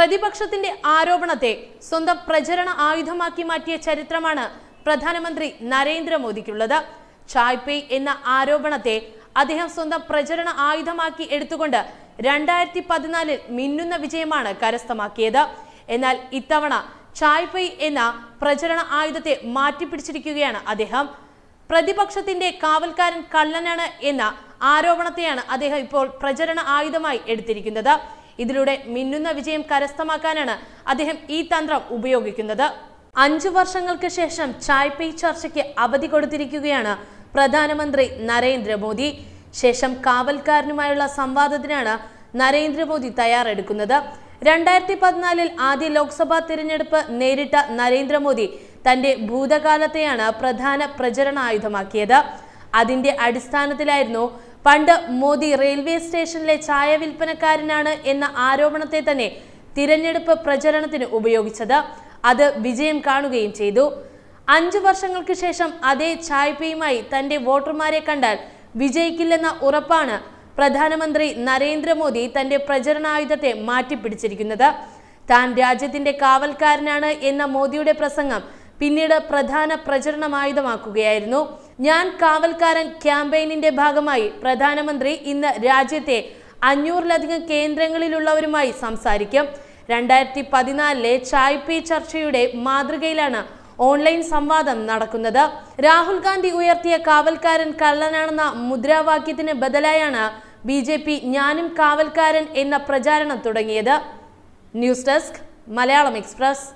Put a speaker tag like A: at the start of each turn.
A: പ്രതിപക്ഷത്തിന്റെ ആരോപണത്തെ സ്വന്തം പ്രചരണ ആയുധമാക്കി മാറ്റിയ ചരിത്രമാണ് പ്രധാനമന്ത്രി നരേന്ദ്രമോദിക്കുള്ളത് ചായ്പേയ് എന്ന ആരോപണത്തെ അദ്ദേഹം സ്വന്തം പ്രചരണ ആയുധമാക്കി എടുത്തുകൊണ്ട് രണ്ടായിരത്തി പതിനാലിൽ മിന്നുന്ന വിജയമാണ് കരസ്ഥമാക്കിയത് എന്നാൽ ഇത്തവണ ചായ്പേയ് എന്ന പ്രചരണ ആയുധത്തെ മാറ്റിപ്പിടിച്ചിരിക്കുകയാണ് അദ്ദേഹം പ്രതിപക്ഷത്തിന്റെ കാവൽക്കാരൻ കള്ളനാണ് എന്ന ആരോപണത്തെയാണ് അദ്ദേഹം ഇപ്പോൾ പ്രചരണ ആയുധമായി എടുത്തിരിക്കുന്നത് ഇതിലൂടെ മിന്നുന്ന വിജയം കരസ്ഥമാക്കാനാണ് അദ്ദേഹം ഈ തന്ത്രം ഉപയോഗിക്കുന്നത് അഞ്ചു വർഷങ്ങൾക്ക് ശേഷം ചായ് പേ ചർച്ചയ്ക്ക് അവധി കൊടുത്തിരിക്കുകയാണ് പ്രധാനമന്ത്രി നരേന്ദ്രമോദി ശേഷം കാവൽക്കാരനുമായുള്ള സംവാദത്തിനാണ് നരേന്ദ്രമോദി തയ്യാറെടുക്കുന്നത് രണ്ടായിരത്തി പതിനാലിൽ ആദ്യ ലോക്സഭാ തിരഞ്ഞെടുപ്പ് നേരിട്ട നരേന്ദ്രമോദി തന്റെ ഭൂതകാലത്തെയാണ് പ്രധാന പ്രചരണായുധമാക്കിയത് അതിന്റെ അടിസ്ഥാനത്തിലായിരുന്നു പണ്ട് മോദി റെയിൽവേ സ്റ്റേഷനിലെ ചായ വിൽപ്പനക്കാരനാണ് എന്ന ആരോപണത്തെ തന്നെ തിരഞ്ഞെടുപ്പ് പ്രചരണത്തിന് ഉപയോഗിച്ചത് അത് വിജയം കാണുകയും ചെയ്തു അഞ്ചു വർഷങ്ങൾക്ക് ശേഷം അതേ ചായ്പയുമായി തന്റെ വോട്ടർമാരെ കണ്ടാൽ വിജയിക്കില്ലെന്ന ഉറപ്പാണ് പ്രധാനമന്ത്രി നരേന്ദ്രമോദി തന്റെ പ്രചരണായുധത്തെ മാറ്റിപ്പിടിച്ചിരിക്കുന്നത് താൻ രാജ്യത്തിന്റെ കാവൽക്കാരനാണ് എന്ന മോദിയുടെ പ്രസംഗം പിന്നീട് പ്രധാന ആയുധമാക്കുകയായിരുന്നു ഞാൻ കാവൽക്കാരൻ ക്യാമ്പയിനിന്റെ ഭാഗമായി പ്രധാനമന്ത്രി ഇന്ന് രാജ്യത്തെ അഞ്ഞൂറിലധികം കേന്ദ്രങ്ങളിലുള്ളവരുമായി സംസാരിക്കും രണ്ടായിരത്തി പതിനാലിലെ ചായ് പി ചർച്ചയുടെ മാതൃകയിലാണ് ഓൺലൈൻ സംവാദം നടക്കുന്നത് രാഹുൽ ഗാന്ധി ഉയർത്തിയ കാവൽക്കാരൻ കള്ളനാണെന്ന മുദ്രാവാക്യത്തിന് ബദലായാണ് ബി ജെ പി ഞാനും കാവൽക്കാരൻ എന്ന പ്രചാരണം തുടങ്ങിയത്
B: ന്യൂസ് ഡെസ്ക് മലയാളം എക്സ്പ്രസ്